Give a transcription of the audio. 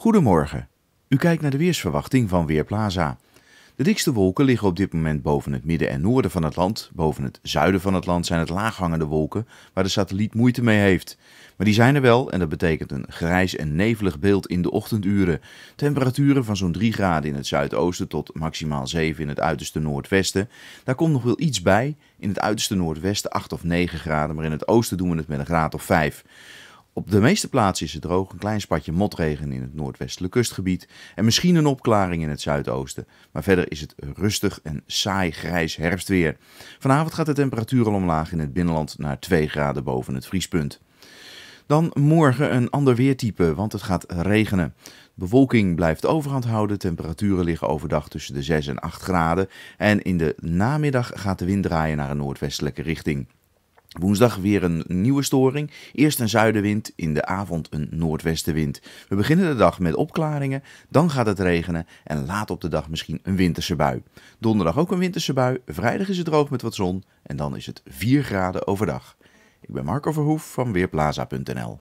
Goedemorgen. U kijkt naar de weersverwachting van Weerplaza. De dikste wolken liggen op dit moment boven het midden en noorden van het land. Boven het zuiden van het land zijn het laaghangende wolken waar de satelliet moeite mee heeft. Maar die zijn er wel en dat betekent een grijs en nevelig beeld in de ochtenduren. Temperaturen van zo'n 3 graden in het zuidoosten tot maximaal 7 in het uiterste noordwesten. Daar komt nog wel iets bij. In het uiterste noordwesten 8 of 9 graden, maar in het oosten doen we het met een graad of 5. Op de meeste plaatsen is het droog, een klein spatje motregen in het noordwestelijk kustgebied en misschien een opklaring in het zuidoosten. Maar verder is het rustig en saai grijs herfstweer. Vanavond gaat de temperatuur al omlaag in het binnenland naar 2 graden boven het vriespunt. Dan morgen een ander weertype, want het gaat regenen. De bewolking blijft overhand houden, temperaturen liggen overdag tussen de 6 en 8 graden. En in de namiddag gaat de wind draaien naar een noordwestelijke richting. Woensdag weer een nieuwe storing. Eerst een zuidenwind, in de avond een noordwestenwind. We beginnen de dag met opklaringen, dan gaat het regenen en laat op de dag misschien een winterse bui. Donderdag ook een winterse bui, vrijdag is het droog met wat zon en dan is het 4 graden overdag. Ik ben Marco Verhoef van Weerplaza.nl